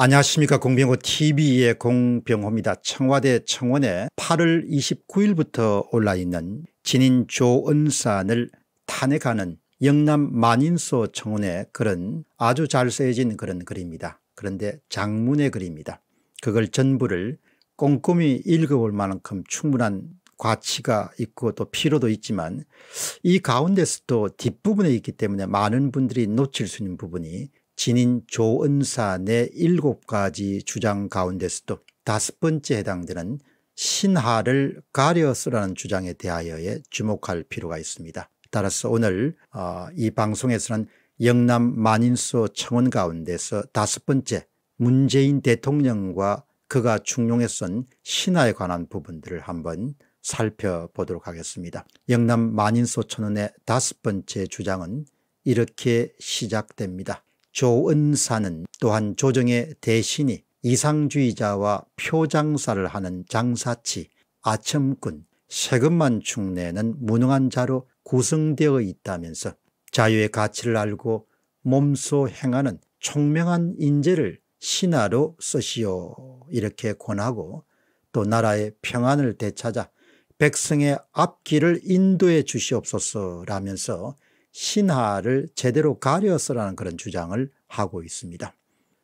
안녕하십니까 공병호 tv의 공병호입니다. 청와대 청원에 8월 29일부터 올라있는 진인 조은산을 탄핵하는 영남 만인소 청원의 그런 아주 잘 쓰여진 그런 글입니다. 그런데 장문의 글입니다. 그걸 전부를 꼼꼼히 읽어볼 만큼 충분한 과치가 있고 또 필요도 있지만 이 가운데서도 뒷부분에 있기 때문에 많은 분들이 놓칠 수 있는 부분이 진인 조은사 내 일곱 가지 주장 가운데서도 다섯 번째 해당되는 신하를 가려 쓰라는 주장에 대하여에 주목할 필요가 있습니다. 따라서 오늘 어, 이 방송에서는 영남 만인소 청원 가운데서 다섯 번째 문재인 대통령과 그가 중용에 쓴신하에 관한 부분들을 한번 살펴보도록 하겠습니다. 영남 만인소 천원의 다섯 번째 주장은 이렇게 시작됩니다. 조은사는 또한 조정의 대신이 이상주의자와 표장사를 하는 장사치, 아첨꾼, 세금만 축내는 무능한 자로 구성되어 있다면서 자유의 가치를 알고 몸소 행하는 총명한 인재를 신하로 쓰시오 이렇게 권하고 또 나라의 평안을 되찾아 백성의 앞길을 인도해 주시옵소서라면서 신하를 제대로 가려서라는 그런 주장을 하고 있습니다.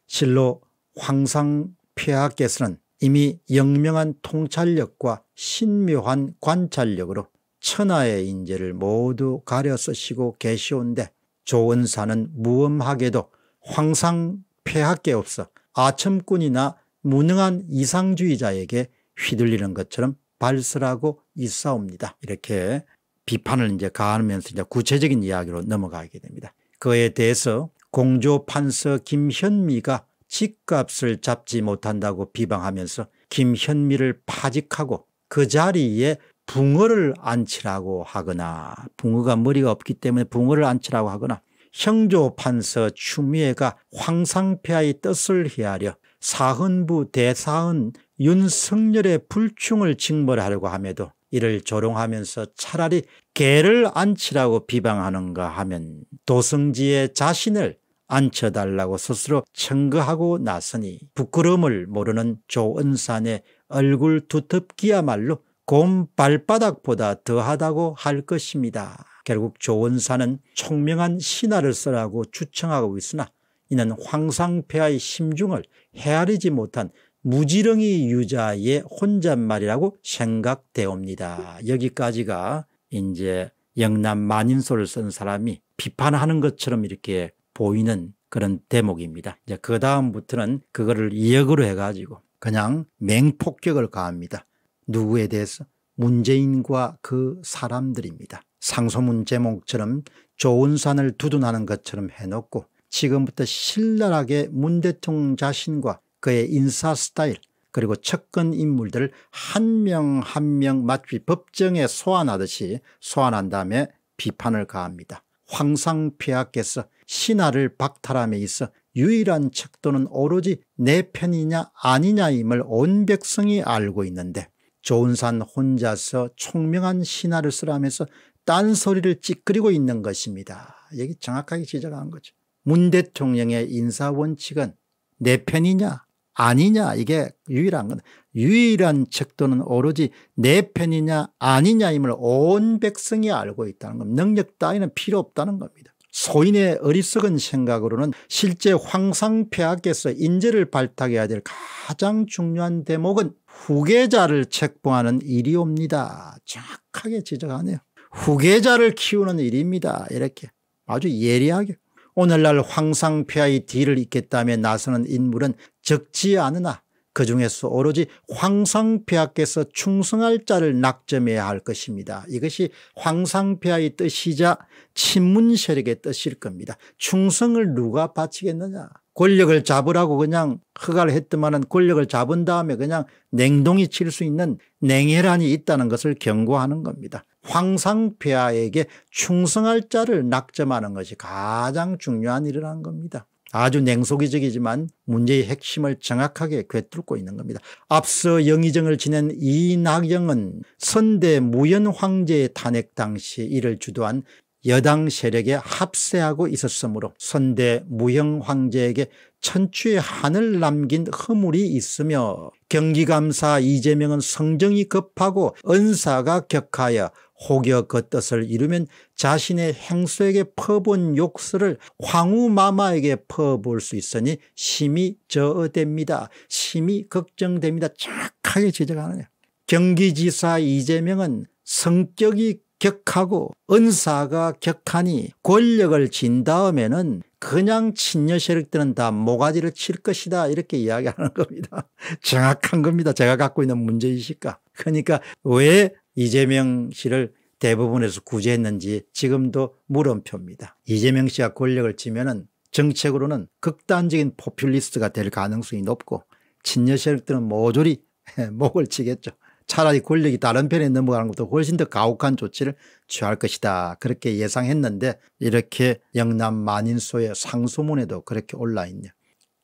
실로 황상 폐하께서는 이미 영명한 통찰력과 신묘한 관찰력으로 천하의 인재를 모두 가려서 시고 계시온데 조은사는 무엄하게도 황상 폐하께 없어 아첨꾼이나 무능한 이상주의자에게 휘둘리는 것처럼 발설하고 있사옵니다. 이렇게 비판을 이제 가하면서 이제 구체적인 이야기로 넘어가게 됩니다. 그에 대해서 공조 판서 김현미가 집값을 잡지 못한다고 비방하면서 김현미를 파직하고 그 자리에 붕어를 앉히라고 하거나 붕어가 머리가 없기 때문에 붕어를 앉히라고 하거나 형조 판서 추미애가 황상폐의 뜻을 헤아려 사헌부 대사헌 윤석열의 불충을 징벌하려고 함에도 이를 조롱하면서 차라리 개를 앉히라고 비방하는가 하면 도성지에 자신을 앉혀달라고 스스로 청거하고 나서니 부끄러움을 모르는 조은산의 얼굴 두텁기야말로 곰 발바닥보다 더하다고 할 것입니다. 결국 조은산은 총명한 신하를 쓰라고 추청하고 있으나 이는 황상폐하의 심중을 헤아리지 못한 무지렁이 유자의 혼잣말이라고 생각되옵니다. 여기까지가 이제 영남 만인소를 쓴 사람이 비판하는 것처럼 이렇게 보이는 그런 대목입니다. 이제 그 다음부터는 그거를 이 역으로 해가지고 그냥 맹폭격을 가합니다. 누구에 대해서? 문재인과 그 사람들입니다. 상소문 제목처럼 좋은 산을 두둔하는 것처럼 해놓고 지금부터 신랄하게 문 대통령 자신과 그의 인사 스타일 그리고 측근 인물들을 한 명 한 명 마치 법정에 소환하듯이 소환한 다음에 비판을 가합니다. 황상폐하께서 신하를 박탈함에 있어 유일한 척도는 오로지 내 편이냐 아니냐임을 온 백성이 알고 있는데 조은산 혼자서 총명한 신하를 쓰라면서 딴소리를 찌그리고 있는 것입니다. 여기 정확하게 지적한 거죠. 문 대통령의 인사원칙은 내 편이냐 아니냐 이게 유일한 건 유일한 책도는 오로지 내 편이냐 아니냐임을 온 백성이 알고 있다는 겁니다. 능력 따위는 필요 없다는 겁니다. 소인의 어리석은 생각으로는 실제 황상폐하께서 인재를 발탁해야 될 가장 중요한 대목은 후계자를 책봉하는 일이옵니다. 정확하게 지적하네요. 후계자를 키우는 일입니다. 이렇게 아주 예리하게 오늘날 황상폐하의 뒤를 잇겠다며 나서는 인물은 적지 않으나 그중에서 오로지 황상폐하께서 충성할 자를 낙점해야 할 것입니다. 이것이 황상폐하의 뜻이자 친문 세력의 뜻일 겁니다. 충성을 누가 바치겠느냐 권력을 잡으라고 그냥 허가를 했더만은 권력을 잡은 다음에 그냥 냉동이 칠 수 있는 냉혈안이 있다는 것을 경고하는 겁니다. 황상폐하에게 충성할 자를 낙점하는 것이 가장 중요한 일이라는 겁니다. 아주 냉소기적이지만 문제의 핵심을 정확하게 꿰뚫고 있는 겁니다. 앞서 영의정을 지낸 이낙영은 선대 무연 황제의 탄핵 당시 이를 주도한 여당 세력에 합세하고 있었으므로 선대 무형 황제에게 천추의 한을 남긴 허물이 있으며 경기감사 이재명은 성정이 급하고 은사가 격하여 혹여 그 뜻을 이루면 자신의 행수에게 퍼본 욕설을 황후마마에게 퍼볼 수 있으니 심히 저어됩니다. 심히 걱정됩니다. 착하게 지적하느냐. 경기지사 이재명은 성격이 격하고 은사가 격하니 권력을 진 다음에는 그냥 친녀 세력들은 다 모가지를 칠 것이다 이렇게 이야기하는 겁니다. 정확한 겁니다. 제가 갖고 있는 문제이실까 그러니까 왜 이재명 씨를 대부분에서 구제했는지 지금도 물음표입니다. 이재명 씨가 권력을 치면은 정책으로는 극단적인 포퓰리스트가 될 가능성이 높고 친여 세력들은 모조리 목을 치겠죠. 차라리 권력이 다른 편에 넘어가는 것도 훨씬 더 가혹한 조치를 취할 것이다 그렇게 예상했는데 이렇게 영남 만인소의 상소문에도 그렇게 올라있냐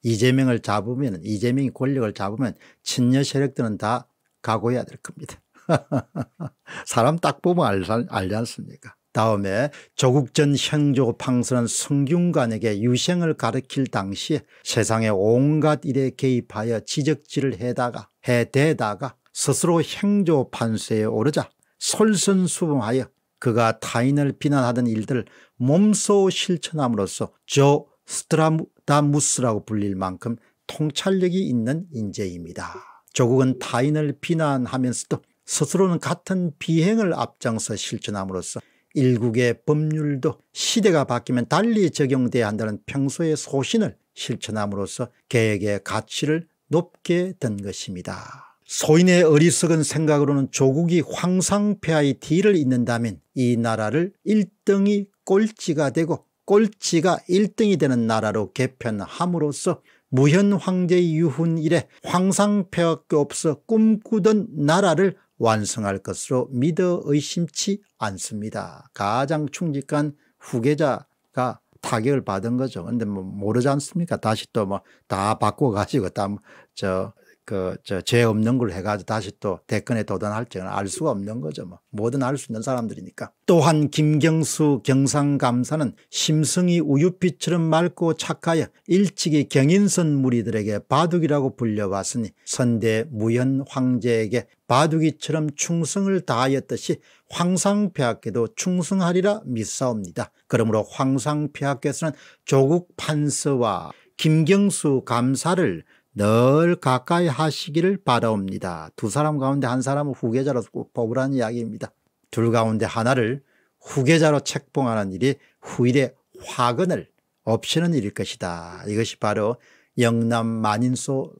이재명을 잡으면 이재명이 권력을 잡으면 친여 세력들은 다 각오해야 될 겁니다. 사람 딱 보면 알, 알지 않습니까 다음에 조국 전 행조 팡스는 성균관에게 유생을 가르칠 당시 세상의 온갖 일에 개입하여 지적질을 해다가 해대다가 스스로 행조 판세에 오르자 솔선수범하여 그가 타인을 비난하던 일들을 몸소 실천함으로써 조 스트라다무스라고 불릴 만큼 통찰력이 있는 인재입니다. 조국은 타인을 비난하면서도 스스로는 같은 비행을 앞장서 실천함으로써 일국의 법률도 시대가 바뀌면 달리 적용돼야 한다는 평소의 소신을 실천함으로써 개혁의 가치를 높게 든 것입니다. 소인의 어리석은 생각으로는 조국이 황상폐하의 뒤를 잇는다면 이 나라를 1등이 꼴찌가 되고 꼴찌가 1등이 되는 나라로 개편함으로써 무현 황제의 유훈 이래 황상폐하께 없어 꿈꾸던 나라를 완성할 것으로 믿어 의심치 않습니다. 가장 충직한 후계자가 타격을 받은 거죠. 근데 뭐 모르지 않습니까? 다시 또 뭐 다 바꿔가지고 다저 그저죄 없는 걸 해가지고 다시 또 대권에 도전할지는 알 수가 없는 거죠. 뭐 뭐든 알 수 있는 사람들이니까. 또한 김경수 경상감사는 심성이 우유빛처럼 맑고 착하여 일찍이 경인선 무리들에게 바둑이라고 불려왔으니 선대 무현 황제에게 바둑이처럼 충성을 다하였듯이 황상폐하께도 충성하리라 믿사옵니다. 그러므로 황상폐하께서는 조국 판서와 김경수 감사를 늘 가까이 하시기를 바라옵니다. 두 사람 가운데 한 사람은 후계자로 뽑으라는 이야기입니다. 둘 가운데 하나를 후계자로 책봉하는 일이 후일에 화근을 없애는 일일 것이다. 이것이 바로 영남 만인소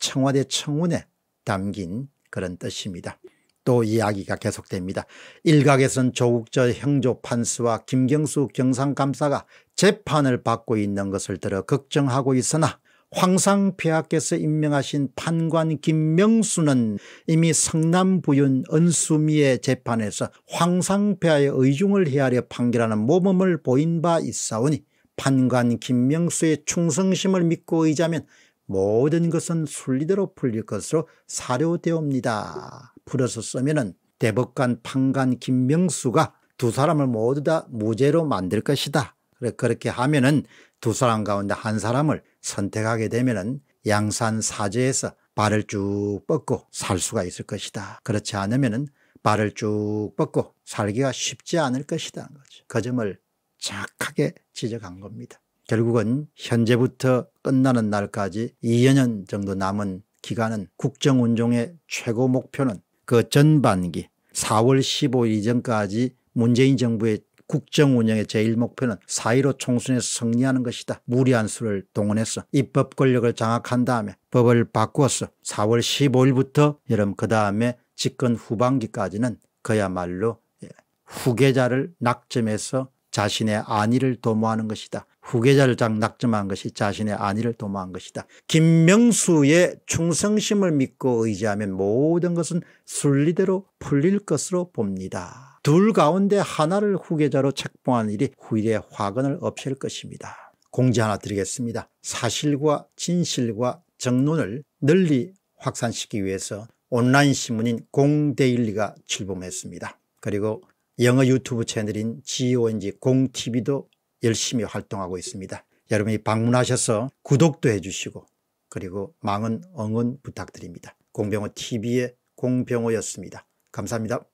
청와대 청운에 담긴 그런 뜻입니다. 또 이야기가 계속됩니다. 일각에서는 조국저 형조 판스와 김경수 경상감사가 재판을 받고 있는 것을 들어 걱정하고 있으나 황상폐하께서 임명하신 판관 김명수는 이미 성남부윤 은수미의 재판에서 황상폐하의 의중을 헤아려 판결하는 모범을 보인 바 있사오니 판관 김명수의 충성심을 믿고 의자면 모든 것은 순리대로 풀릴 것으로 사료되옵니다. 풀어서 쓰면 대법관 판관 김명수가 두 사람을 모두 다 무죄로 만들 것이다. 그렇게 하면은 두 사람 가운데 한 사람을 선택하게 되면은 양산 사제에서 발을 쭉 뻗고 살 수가 있을 것이다. 그렇지 않으면은 발을 쭉 뻗고 살기가 쉽지 않을 것이다. 그 점을 착하게 지적한 겁니다. 결국은 현재부터 끝나는 날까지 2년 정도 남은 기간은 국정운종의 최고 목표는 그 전반기 4월 15일 이전까지 문재인 정부의 국정 운영의 제1목표는 4.15 총선에서 승리하는 것이다. 무리한 수를 동원해서 입법 권력을 장악한 다음에 법을 바꾸었어 4월 15일부터 여러분 그 다음에 집권 후반기까지는 그야말로 예, 후계자를 낙점해서 자신의 안위를 도모하는 것이다. 후계자를 낙점한 것이 자신의 안위를 도모한 것이다. 김명수의 충성심을 믿고 의지하면 모든 것은 순리대로 풀릴 것으로 봅니다. 둘 가운데 하나를 후계자로 책봉한 일이 후일의 화근을 없앨 것입니다. 공지 하나 드리겠습니다. 사실과 진실과 정론을 널리 확산시키기 위해서 온라인 신문인 공데일리가 출범했습니다. 그리고 영어 유튜브 채널인 GONG 공TV도 열심히 활동하고 있습니다. 여러분이 방문하셔서 구독도 해주시고 그리고 망은 응원 부탁드립니다. 공병호 TV의 공병호였습니다. 감사합니다.